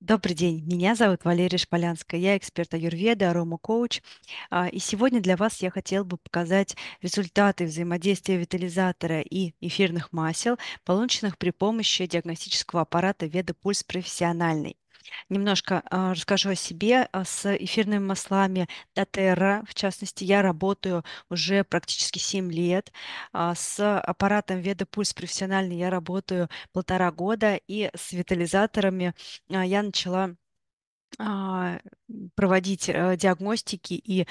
Добрый день, меня зовут Валерия Шполянская, я эксперт аюрведы, арома-коуч, а, и сегодня для вас я хотела бы показать результаты взаимодействия витализатора и эфирных масел, полученных при помощи диагностического аппарата Веда Пульс Профессиональный. Немножко а, расскажу о себе. А, с эфирными маслами Датера, в частности, я работаю уже практически 7 лет. А, с аппаратом Веда Пульс профессиональный я работаю полтора года, и с витализаторами а, я начала а, проводить э, диагностики и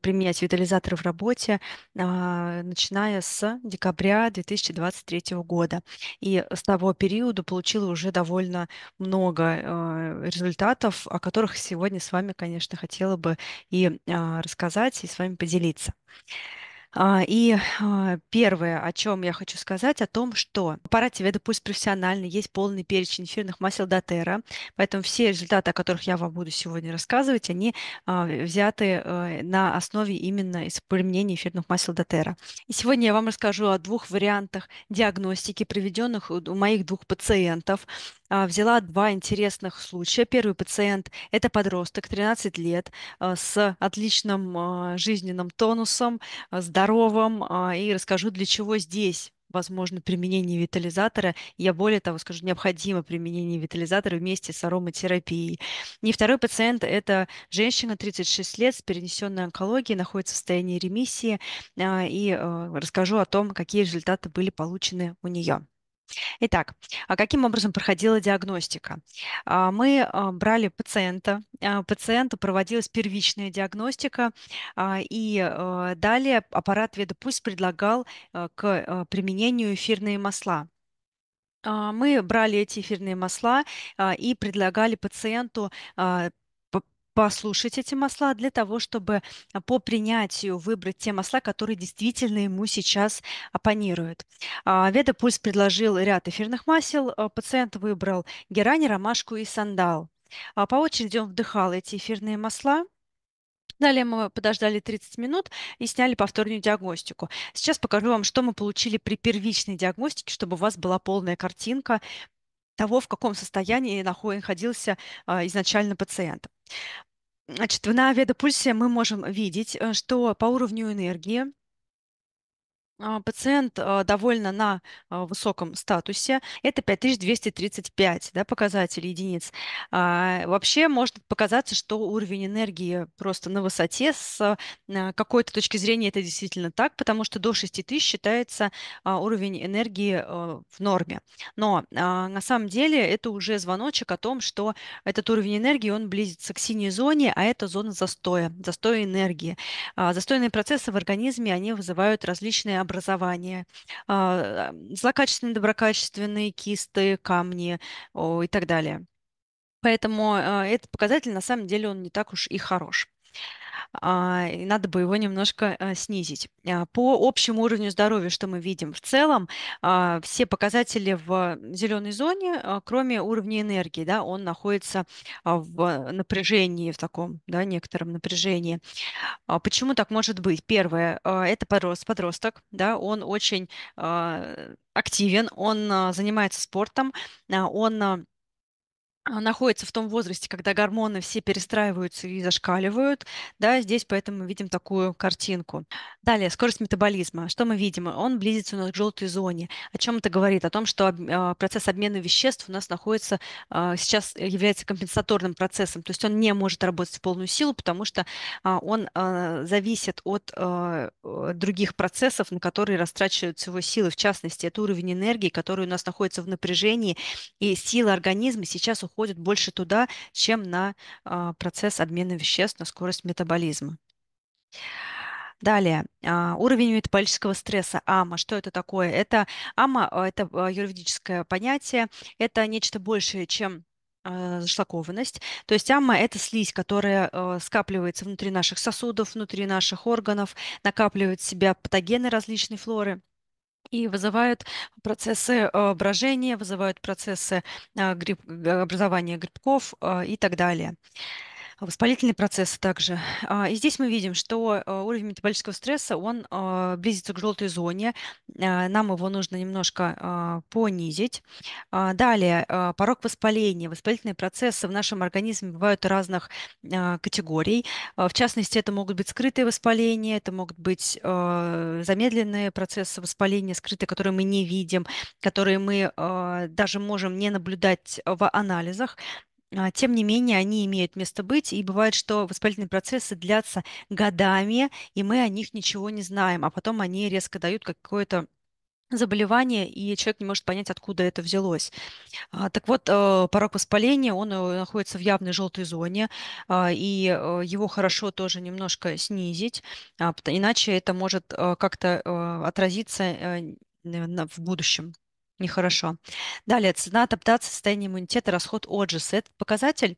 применять витализаторы в работе, а, начиная с декабря 2023 года. И с того периода получила уже довольно много э, результатов, о которых сегодня с вами, конечно, хотела бы и а, рассказать, и с вами поделиться. А, и а, первое, о чем я хочу сказать, о том, что аппарат, аппарате Ведопульс профессиональный есть полный перечень эфирных масел Дотера, поэтому все результаты, о которых я вам буду сегодня рассказывать, они а, взяты э, на основе именно из применения эфирных масел Дотера. И сегодня я вам расскажу о двух вариантах диагностики, проведенных у моих двух пациентов. А, взяла два интересных случая. Первый пациент – это подросток, 13 лет, а, с отличным а, жизненным тонусом, здоровым. И расскажу, для чего здесь возможно применение витализатора. Я более того скажу, необходимо применение витализатора вместе с ароматерапией. И второй пациент – это женщина 36 лет с перенесенной онкологией, находится в состоянии ремиссии. И расскажу о том, какие результаты были получены у нее. Итак, а каким образом проходила диагностика? А, мы а, брали пациента, пациенту проводилась первичная диагностика, и далее аппарат Ведопульс предлагал к применению эфирные масла. Мы брали эти эфирные масла и предлагали пациенту послушать эти масла для того, чтобы а, по принятию выбрать те масла, которые действительно ему сейчас оппонируют. А, Веда Пульс предложил ряд эфирных масел, а, пациент выбрал герань, ромашку и сандал. По очереди он вдыхал эти эфирные масла, Далее мы подождали 30 минут и сняли повторную диагностику. Сейчас покажу вам, что мы получили при первичной диагностике, чтобы у вас была полная картинка того, в каком состоянии находился изначально пациент. Значит, на авиадопульсе мы можем видеть, э, что по уровню энергии а, пациент а, довольно на а, высоком статусе. Это 5235 да, показатель единиц. Вообще может показаться, что уровень энергии просто на высоте. С какой-то точки зрения это действительно так, потому что до 6000 считается уровень энергии в норме. Но на самом деле это уже звоночек о том, что этот уровень энергии, он близится к синей зоне, а это зона застоя, застоя энергии. Застойные процессы в организме, они вызывают различные образования, а, злокачественные, доброкачественные кисты, камни и так далее. Поэтому а, этот показатель, на самом деле, он не так уж и хорош. А, и надо бы его немножко э, снизить. А, по общему уровню здоровья, что мы видим в целом, а, все показатели в зеленой зоне, кроме уровня энергии, да, он находится в напряжении, в таком да, некотором напряжении. Почему так может быть? Первое, это подросток, да, он очень активен, он занимается спортом, он а, находится в том возрасте, когда гормоны все перестраиваются и зашкаливают. Да, здесь поэтому мы видим такую картинку. Далее, скорость метаболизма. Что мы видим? Он близится у нас к желтой зоне. О чем это говорит? О том, что а, процесс обмена веществ у нас находится а, сейчас является компенсаторным процессом. То есть он не может работать в полную силу, потому что он зависит от других процессов, на которые растрачиваются его силы. В частности, это уровень энергии, который у нас находится в напряжении, и сила организма сейчас уходит уходит больше туда, чем на а, процесс обмена веществ, на скорость метаболизма. Далее, а, уровень метаболического стресса АМА. Что это такое? Это АМА, а, это юридическое понятие, это нечто большее, чем зашлакованность. То есть амма – это слизь, которая скапливается внутри наших сосудов, внутри наших органов, накапливает в себя патогены различной флоры и вызывают процессы э, брожения, вызывают процессы э, гриб, образования грибков э, и так далее воспалительные процессы также. А, и здесь мы видим, что э, уровень метаболического стресса, он а, близится к желтой зоне, а, нам его нужно немножко понизить. Далее, порог воспаления. Воспалительные процессы в нашем организме бывают разных категорий. В частности, это могут быть скрытые воспаления, это могут быть замедленные процессы воспаления, скрытые, которые мы не видим, которые мы даже можем не наблюдать в анализах, а, тем не менее, они имеют место быть, и бывает, что воспалительные процессы длятся годами, и мы о них ничего не знаем, а потом они резко дают какое-то заболевание, и человек не может понять, откуда это взялось. А, так вот, э, порог воспаления, он э, находится в явной желтой зоне, а, и э, его хорошо тоже немножко снизить, иначе это может как-то отразиться на- в будущем. Нехорошо. Далее, цена адаптации состояния иммунитета, расход отжиса. Этот показатель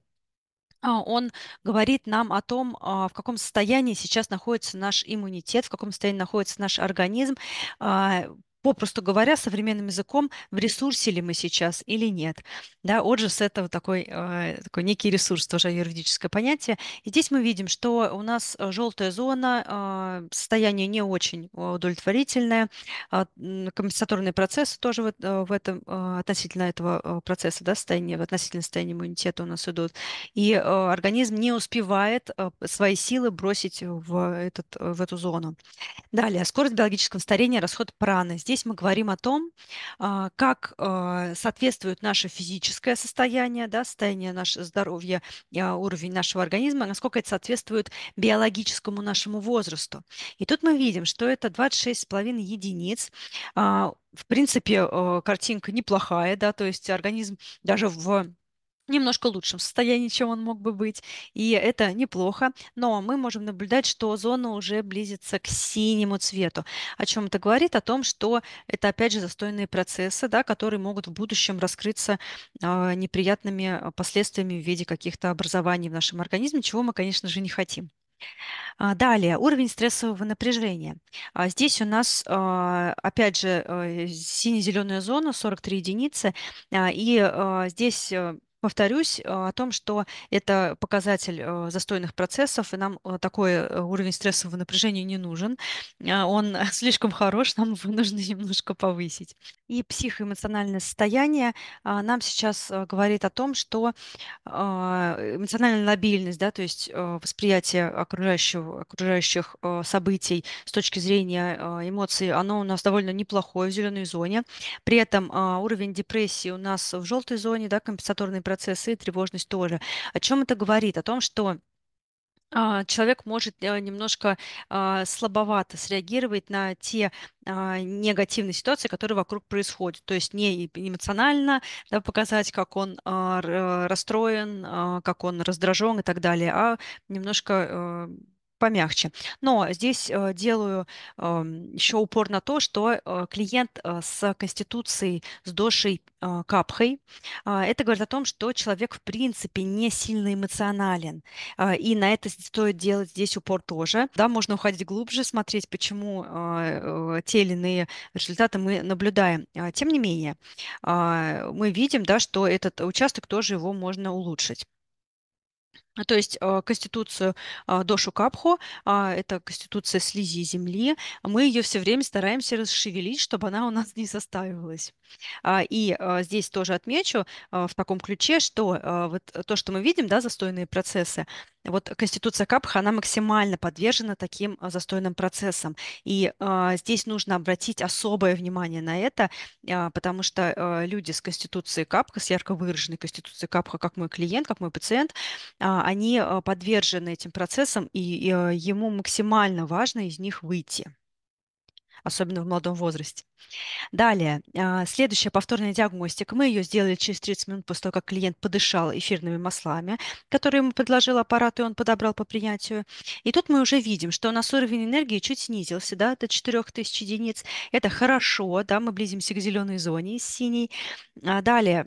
а, он говорит нам о том, а, в каком состоянии сейчас находится наш иммунитет, в каком состоянии находится наш организм, а, попросту говоря, современным языком, в ресурсе ли мы сейчас или нет. Да, отжас – это вот такой, э, такой некий ресурс, тоже юридическое понятие. И здесь мы видим, что у нас э, желтая зона, э, состояние не очень удовлетворительное, а, компенсаторные процессы тоже в этом, относительно этого процесса, да, состояния, относительно состояния иммунитета у нас идут. И организм не успевает свои силы бросить в, этот, в эту зону. Далее, скорость биологического старения, расход праны. Здесь здесь мы говорим о том, а, как а, соответствует наше физическое состояние, да, состояние нашего здоровья, а, уровень нашего организма, насколько это соответствует биологическому нашему возрасту. И тут мы видим, что это 26,5 единиц в принципе, э, картинка неплохая, да, то есть организм даже в немножко лучшем состоянии, чем он мог бы быть, и это неплохо, но мы можем наблюдать, что зона уже близится к синему цвету, о чем это говорит, о том, что это опять же застойные процессы, да, которые могут в будущем раскрыться э, неприятными а, последствиями в виде каких-то образований в нашем организме, чего мы, конечно же, не хотим. А, далее, уровень стрессового напряжения. Здесь у нас, опять же, э, сине-зеленая зона, 43 единицы, и здесь э, повторюсь а, о том, что это показатель э, застойных процессов, и нам э, такой э, уровень стрессового напряжения не нужен. А, он слишком хорош, нам его нужно немножко повысить и психоэмоциональное состояние а, нам сейчас э, говорит о том, что а, эмоциональная лобильность, да, то есть э, восприятие окружающего, окружающих э, событий с точки зрения эмоций, оно у нас довольно неплохое в зеленой зоне. При этом а, уровень депрессии у нас в желтой зоне, да, компенсаторные процессы и тревожность тоже. О чем это говорит? О том, что а, человек может э, немножко а, слабовато среагировать на те а, негативные ситуации, которые вокруг происходят. То есть не эмоционально да, показать, как он э, расстроен, как он раздражен и так далее, а немножко э, помягче. Но здесь э, делаю эм, еще упор на то, что э, клиент э, с конституцией, с дошей капхой, это говорит о том, что человек в принципе не сильно эмоционален. И на это стоит делать здесь упор тоже. Да, можно уходить глубже, смотреть, почему те или иные результаты мы наблюдаем. Тем не менее, мы видим, да, что этот участок тоже его можно улучшить. А, то есть э, конституцию а, Дошу Капху, а, это конституция слизи и земли, мы ее все время стараемся расшевелить, чтобы она у нас не составилась. И э, здесь тоже отмечу э, в таком ключе, что вот то, что мы видим, да, застойные процессы, вот Конституция Капха, она максимально подвержена таким а, застойным процессам. И э, здесь нужно обратить особое внимание на это, э, потому что э, люди с Конституцией Капха, с ярко выраженной Конституцией Капха, как мой клиент, как мой пациент, э, они подвержены этим процессам, и э, ему максимально важно из них выйти особенно в молодом возрасте. Далее, а, следующая повторная диагностика. Мы ее сделали через 30 минут после того, как клиент подышал эфирными маслами, которые ему предложил аппарат, и он подобрал по принятию. И тут мы уже видим, что у нас уровень энергии чуть снизился, да, до 4000 единиц. Это хорошо, да, мы близимся к зеленой зоне, синей. А, далее,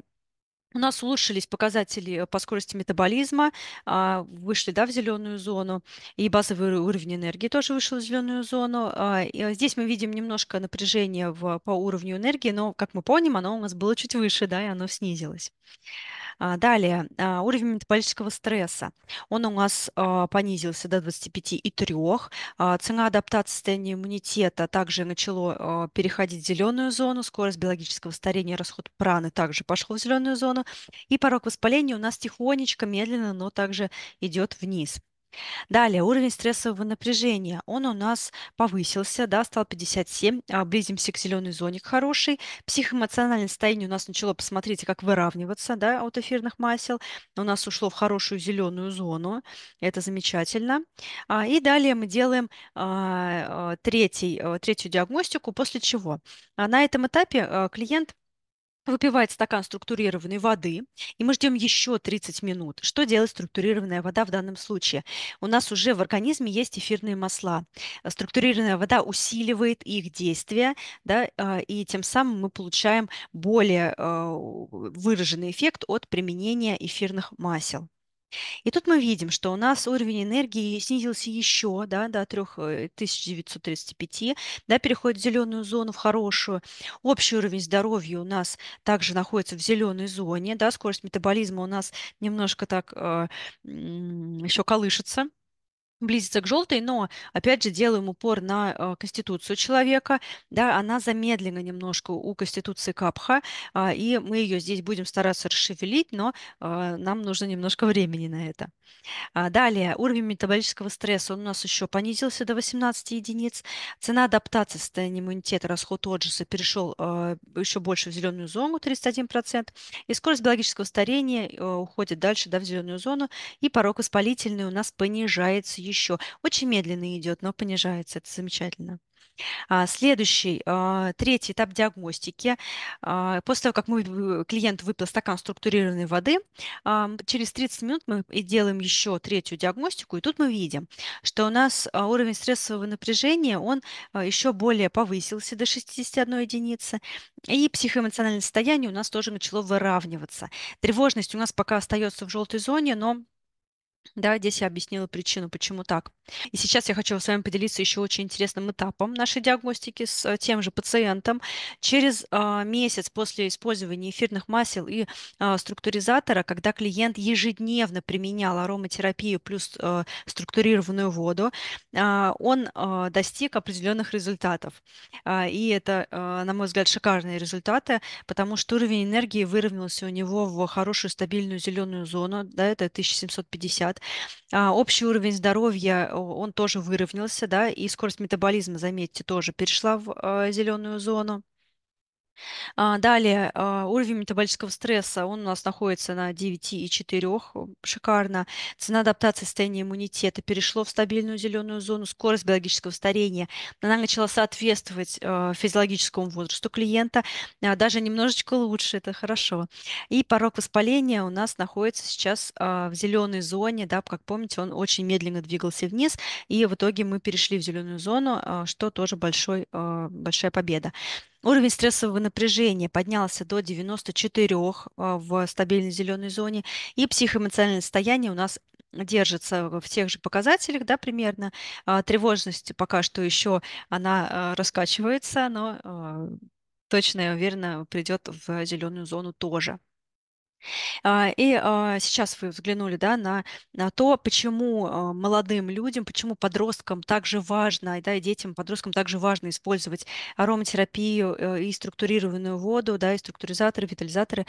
у нас улучшились показатели по скорости метаболизма, а, вышли да, в зеленую зону, и базовый уровень энергии тоже вышел в зеленую зону. А, здесь мы видим немножко напряжение в, по уровню энергии, но, как мы помним, оно у нас было чуть выше, да, и оно снизилось. А, далее, а, уровень метаболического стресса. Он у нас а, понизился до 25,3. Цена адаптации состояния иммунитета также начало переходить в зеленую зону. Скорость биологического старения, расход праны также пошел в зеленую зону. И порог воспаления у нас тихонечко, медленно, но также идет вниз. Далее, уровень стрессового напряжения. Он у нас повысился, да, стал 57, а, близимся к зеленой зоне, к хорошей. Психоэмоциональное состояние у нас начало, посмотрите, как выравниваться да, от эфирных масел. У нас ушло в хорошую зеленую зону. Это замечательно. А, и далее мы делаем а, а, третий, третью диагностику, после чего на этом этапе клиент выпивает стакан структурированной воды, и мы ждем еще 30 минут. Что делает структурированная вода в данном случае? У нас уже в организме есть эфирные масла. Структурированная вода усиливает их действие, да, а, и тем самым мы получаем более э, выраженный эффект от применения эфирных масел. И тут мы видим, что у нас уровень энергии снизился еще да, до 3935, э, да, переходит в зеленую зону, в хорошую. Общий уровень здоровья у нас также находится в зеленой зоне. Да, скорость метаболизма у нас немножко так э, еще колышется близится к желтой, но опять же делаем упор на э, конституцию человека, да, она замедлена немножко у конституции Капха, э, а, и мы ее здесь будем стараться расшевелить, но э, нам нужно немножко времени на это. А далее, уровень метаболического стресса он у нас еще понизился до 18 единиц, цена адаптации состояния иммунитета, расход отжиса перешел э, еще больше в зеленую зону, 31%, и скорость биологического старения э, уходит дальше да, в зеленую зону, и порог воспалительный у нас понижается еще. Очень медленно идет, но понижается, это замечательно. А, следующий, а, третий этап диагностики. А, после того, как мы, э, клиент выпил стакан структурированной воды, через 30 минут мы делаем еще третью диагностику, и тут мы видим, что у нас уровень стрессового напряжения, он еще более повысился до 61 единицы, и психоэмоциональное состояние у нас тоже начало выравниваться. Тревожность у нас пока остается в желтой зоне, но да, здесь я объяснила причину, почему так. И сейчас я хочу с вами поделиться еще очень интересным этапом нашей диагностики с э, тем же пациентом. Через а, месяц после использования эфирных масел и а, структуризатора, когда клиент ежедневно применял ароматерапию плюс э, структурированную воду, а, он достиг определенных результатов. И это, на мой взгляд, шикарные результаты, потому что уровень энергии выровнялся у него в хорошую стабильную зеленую зону, да, это 1750 назад. А, общий уровень здоровья, он тоже выровнялся, да, и скорость метаболизма, заметьте, тоже перешла в а, зеленую зону. А, далее, а, уровень метаболического стресса, он у нас находится на 9,4, шикарно. Цена адаптации состояния иммунитета перешло в стабильную зеленую зону, скорость биологического старения, она начала соответствовать а, физиологическому возрасту клиента, даже немножечко лучше, это хорошо. И порог воспаления у нас находится сейчас в зеленой зоне, да, как помните, он очень медленно двигался вниз, и в итоге мы перешли в зеленую зону, что тоже большой, большая победа. Уровень стрессового напряжения поднялся до 94 а, в стабильной зеленой зоне, и психоэмоциональное состояние у нас держится в тех же показателях, да, примерно. А, тревожность пока что еще, она а, раскачивается, но точно, я уверена, придет в зеленую зону тоже. А, и а, сейчас вы взглянули да, на, на то, почему а, молодым людям, почему подросткам также важно, да, и детям, подросткам также важно использовать ароматерапию э, и структурированную воду, да, и структуризаторы, витализаторы,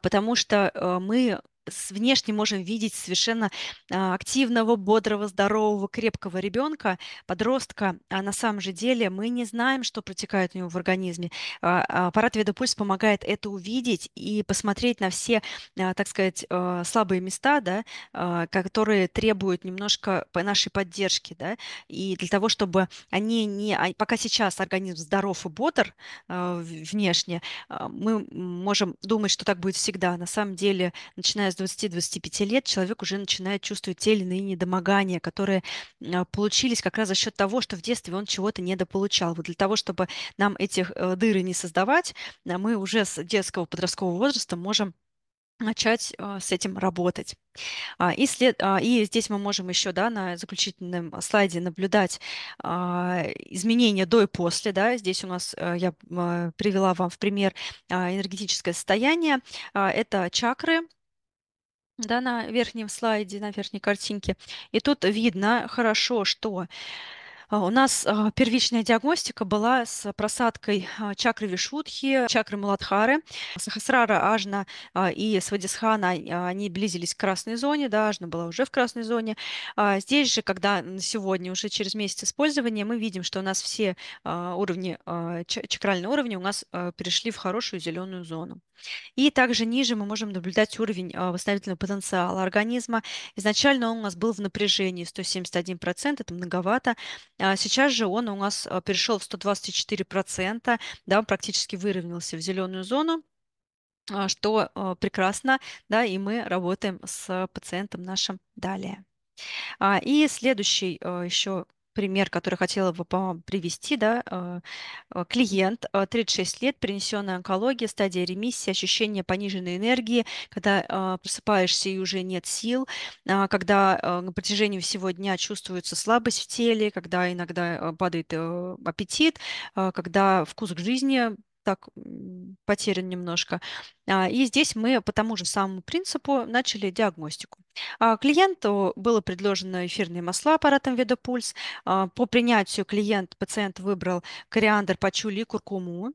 потому что э, мы с внешне можем видеть совершенно а, активного, бодрого, здорового, крепкого ребенка, подростка, а на самом же деле мы не знаем, что протекает у него в организме. А, а, аппарат ведопульс помогает это увидеть и посмотреть на все, так сказать, слабые места, да, которые требуют немножко нашей поддержки, да, и для того, чтобы они не... Пока сейчас организм здоров и бодр внешне, мы можем думать, что так будет всегда. На самом деле, начиная с 20-25 лет человек уже начинает чувствовать те или иные недомогания, которые а, получились как раз за счет того, что в детстве он чего-то недополучал. Вот для того, чтобы нам этих э, дыры не создавать, а, мы уже с детского подросткового возраста можем начать а, с этим работать. И, след... и здесь мы можем еще да, на заключительном слайде наблюдать изменения до и после. Да. Здесь у нас э, я привела вам в пример энергетическое состояние. Это чакры, да, на верхнем слайде, на верхней картинке. И тут видно хорошо, что а, у нас а, первичная диагностика была с просадкой а, чакры Вишудхи, чакры Муладхары. Сахасрара, Ажна и Свадисхана, они близились к красной зоне, да, Ажна была уже в красной зоне. Здесь же, когда сегодня, уже через месяц использования, мы видим, что у нас все уровни, чакральные уровни у нас перешли в хорошую зеленую зону. И также ниже мы можем наблюдать уровень а, восстановительного потенциала организма. Изначально он у нас был в напряжении 171%, это многовато. А сейчас же он у нас а, перешел в 124%, да, он практически выровнялся в зеленую зону что прекрасно, да, и мы работаем с пациентом нашим далее. И следующий еще пример, который хотела бы привести, да, а, а, клиент, 36 а, лет, принесенная онкология, стадия ремиссии, ощущение пониженной энергии, когда просыпаешься и уже нет сил, когда на протяжении всего дня чувствуется слабость в теле, когда иногда падает э, аппетит, когда вкус к жизни так потерян немножко. А, и здесь мы по тому же самому принципу начали диагностику. А, клиенту было предложено эфирные масла аппаратом Ведопульс. А, по принятию клиент, пациент выбрал кориандр, пачули и куркуму.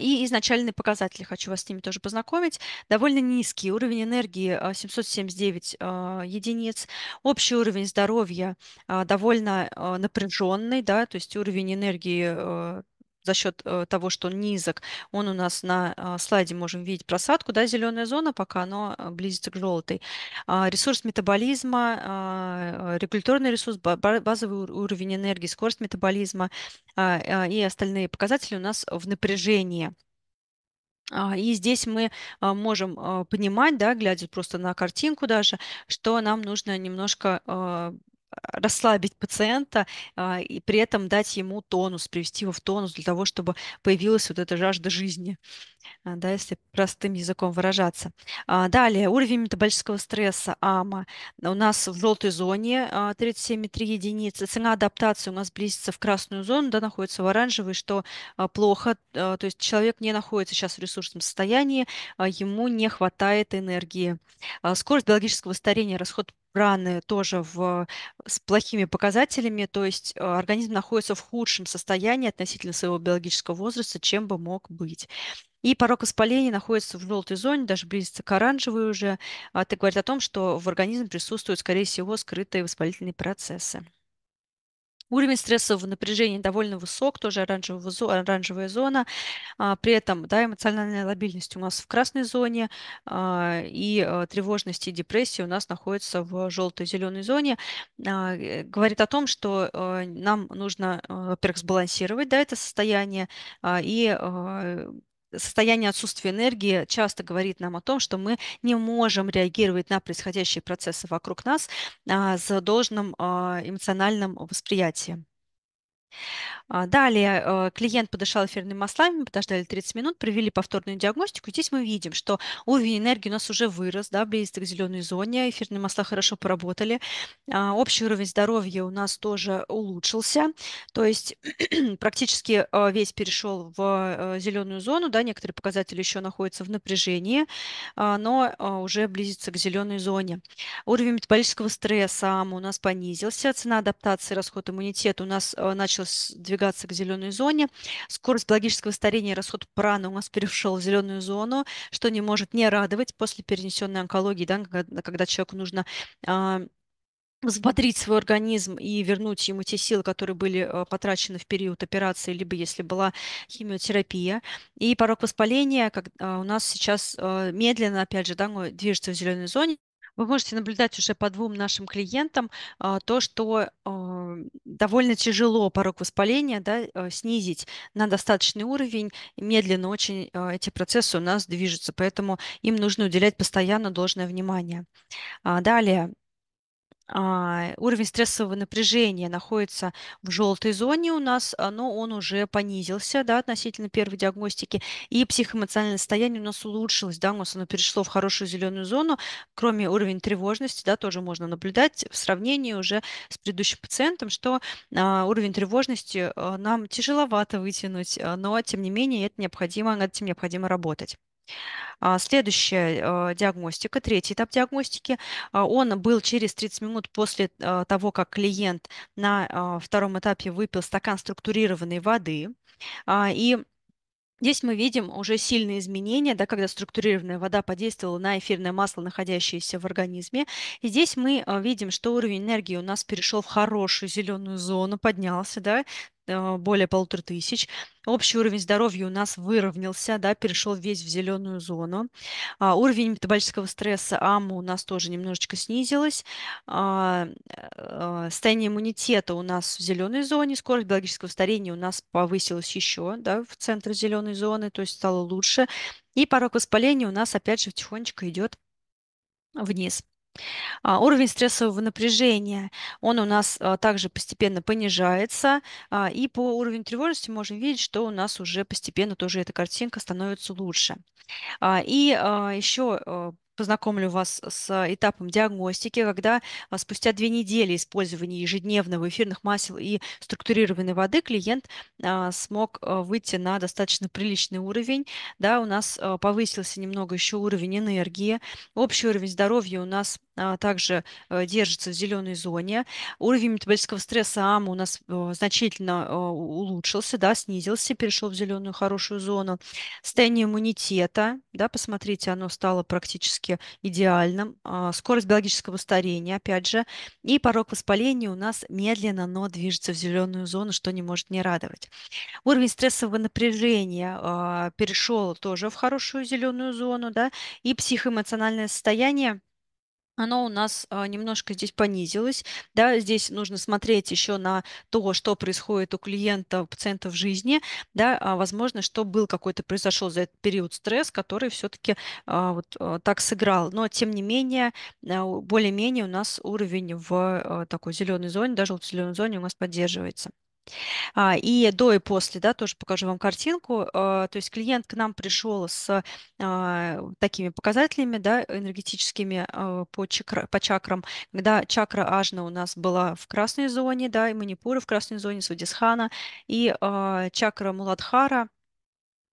И изначальные показатели, хочу вас с ними тоже познакомить, довольно низкий. Уровень энергии 779 единиц, общий уровень здоровья довольно напряженный, да, то есть уровень энергии за счет э, того, что он низок, он у нас на а, слайде можем видеть просадку, да, зеленая зона, пока оно э, близится к желтой. А, ресурс метаболизма, а, регуляторный ресурс, базовый уровень энергии, скорость метаболизма и остальные показатели у нас в напряжении. И здесь мы можем понимать, да, глядя просто на картинку даже, что нам нужно немножко а, расслабить пациента а, и при этом дать ему тонус, привести его в тонус для того, чтобы появилась вот эта жажда жизни, а, да, если простым языком выражаться. А, далее, уровень метаболического стресса АМА у нас в желтой зоне 37,3 а, единицы. Цена адаптации у нас близится в красную зону, да, находится в оранжевой, что а, плохо, то есть человек не находится сейчас в ресурсном состоянии, ему не хватает энергии. Скорость биологического старения, расход раны тоже в, с плохими показателями, то есть э, организм находится в худшем состоянии относительно своего биологического возраста, чем бы мог быть. И порог воспаления находится в желтой зоне, даже близится к оранжевой уже. А это говорит о том, что в организме присутствуют, скорее всего, скрытые воспалительные процессы. Уровень стрессового напряжения довольно высок, тоже оранжевая, оранжевая зона. А, при этом да, эмоциональная лобильность у нас в красной зоне, а, и э, тревожность и депрессия у нас находятся в желтой-зеленой зоне. А, э, говорит о том, что э, нам нужно, во-первых, сбалансировать да, это состояние и состояние отсутствия энергии часто говорит нам о том, что мы не можем реагировать на происходящие процессы вокруг нас а, с должным а, эмоциональным восприятием. А, далее э, клиент подышал эфирными маслами, подождали 30 минут, провели повторную диагностику. Здесь мы видим, что уровень энергии у нас уже вырос, да, близится к зеленой зоне, эфирные масла хорошо поработали. А, общий уровень здоровья у нас тоже улучшился, то есть практически э, весь перешел в э, зеленую зону, да, некоторые показатели еще находятся в напряжении, а, но уже близится к зеленой зоне. Уровень метаболического стресса у нас понизился, цена адаптации, расход иммунитета у нас начал началось двигаться к зеленой зоне. Скорость биологического старения и расход праны у нас перешел в зеленую зону, что не может не радовать после перенесенной онкологии, да, когда, когда человеку нужно а, взбодрить свой организм и вернуть ему те силы, которые были э, потрачены в период операции, либо если была химиотерапия. И порог воспаления как, э, у нас сейчас э, медленно, опять же, да, движется в зеленой зоне, вы можете наблюдать уже по двум нашим клиентам а, то, что а, довольно тяжело порог воспаления да, э, снизить на достаточный уровень. Медленно очень а, эти процессы у нас движутся, поэтому им нужно уделять постоянно должное внимание. Далее, а, уровень стрессового напряжения находится в желтой зоне у нас, а, но он уже понизился да, относительно первой диагностики, и психоэмоциональное состояние у нас улучшилось, да, у нас оно перешло в хорошую зеленую зону, кроме уровень тревожности, да, тоже можно наблюдать в сравнении уже с предыдущим пациентом, что а, уровень тревожности а, нам тяжеловато вытянуть, а, но тем не менее это необходимо, над этим необходимо работать. А, следующая а, диагностика, третий этап диагностики, а, он был через 30 минут после того, как клиент на втором этапе выпил стакан структурированной воды. И Здесь мы видим уже сильные изменения, да, когда структурированная вода подействовала на эфирное масло, находящееся в организме. И здесь мы видим, что уровень энергии у нас перешел в хорошую зеленую зону, поднялся, да, Э, более полутора тысяч. Общий уровень здоровья у нас выровнялся, да, перешел весь в зеленую зону. А, уровень метаболического стресса АМУ у нас тоже немножечко снизилось. А, а, состояние иммунитета у нас в зеленой зоне, скорость биологического старения у нас повысилась еще, да, в центре зеленой зоны, то есть стало лучше. И порог воспаления у нас опять же тихонечко идет вниз. А, уровень стрессового напряжения, он у нас а, также постепенно понижается, а, и по уровню тревожности можем видеть, что у нас уже постепенно тоже эта картинка становится лучше. И еще познакомлю вас с этапом диагностики, когда спустя две недели использования ежедневного эфирных масел и структурированной воды клиент смог выйти на достаточно приличный уровень. Да, у нас повысился немного еще уровень энергии. Общий уровень здоровья у нас а, также э, держится в зеленой зоне. Уровень метаболического стресса АМ у нас э, значительно э, улучшился, да, снизился, перешел в зеленую хорошую зону. Состояние иммунитета, да, посмотрите, оно стало практически идеальным. А, скорость биологического старения, опять же. И порог воспаления у нас медленно, но движется в зеленую зону, что не может не радовать. Уровень стрессового напряжения а, перешел тоже в хорошую зеленую зону, да, и психоэмоциональное состояние оно у нас а, немножко здесь понизилось. Да, здесь нужно смотреть еще на то, что происходит у клиента, у пациента в жизни. Да, а, возможно, что был какой-то произошел за этот период стресс, который все-таки а, вот так сыграл. Но, тем не менее, более-менее у нас уровень в такой зеленой зоне, даже вот в зеленой зоне у нас поддерживается. А, и до и после, да, тоже покажу вам картинку. А, то есть клиент к нам пришел с а, такими показателями, да, энергетическими по, чакра, по чакрам, когда чакра Ажна у нас была в красной зоне, да, и Манипура в красной зоне, Судисхана, и чакра Муладхара –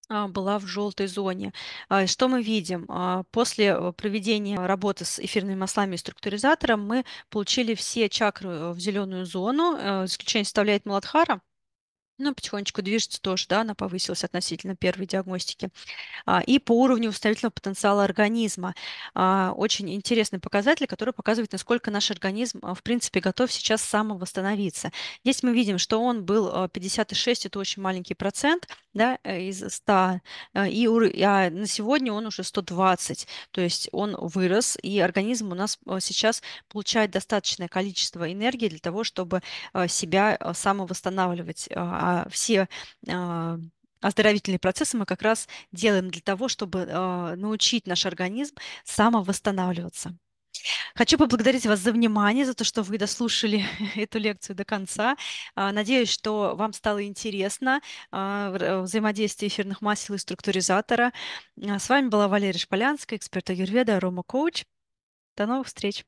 а, была в желтой зоне. А, что мы видим? А, после э, проведения работы с эфирными маслами и структуризатором мы получили все чакры э, в зеленую зону, э, исключение составляет Маладхара, ну, потихонечку движется тоже, да, она повысилась относительно первой диагностики. А, и по уровню восстановительного потенциала организма. А, очень интересный показатель, который показывает, насколько наш организм, а, в принципе, готов сейчас самовосстановиться. Здесь мы видим, что он был 56, это очень маленький процент, да, э, из 100, э, и на сегодня он уже 120, то есть он вырос, и организм у нас сейчас получает достаточное количество энергии для того, чтобы себя самовосстанавливать, а все а, оздоровительные процессы мы как раз делаем для того, чтобы а, научить наш организм самовосстанавливаться. Хочу поблагодарить вас за внимание, за то, что вы дослушали эту лекцию до конца. А, надеюсь, что вам стало интересно взаимодействие эфирных масел и структуризатора. С вами была Валерия Шполянская, эксперт Аюрведа, Рома Коуч. До новых встреч!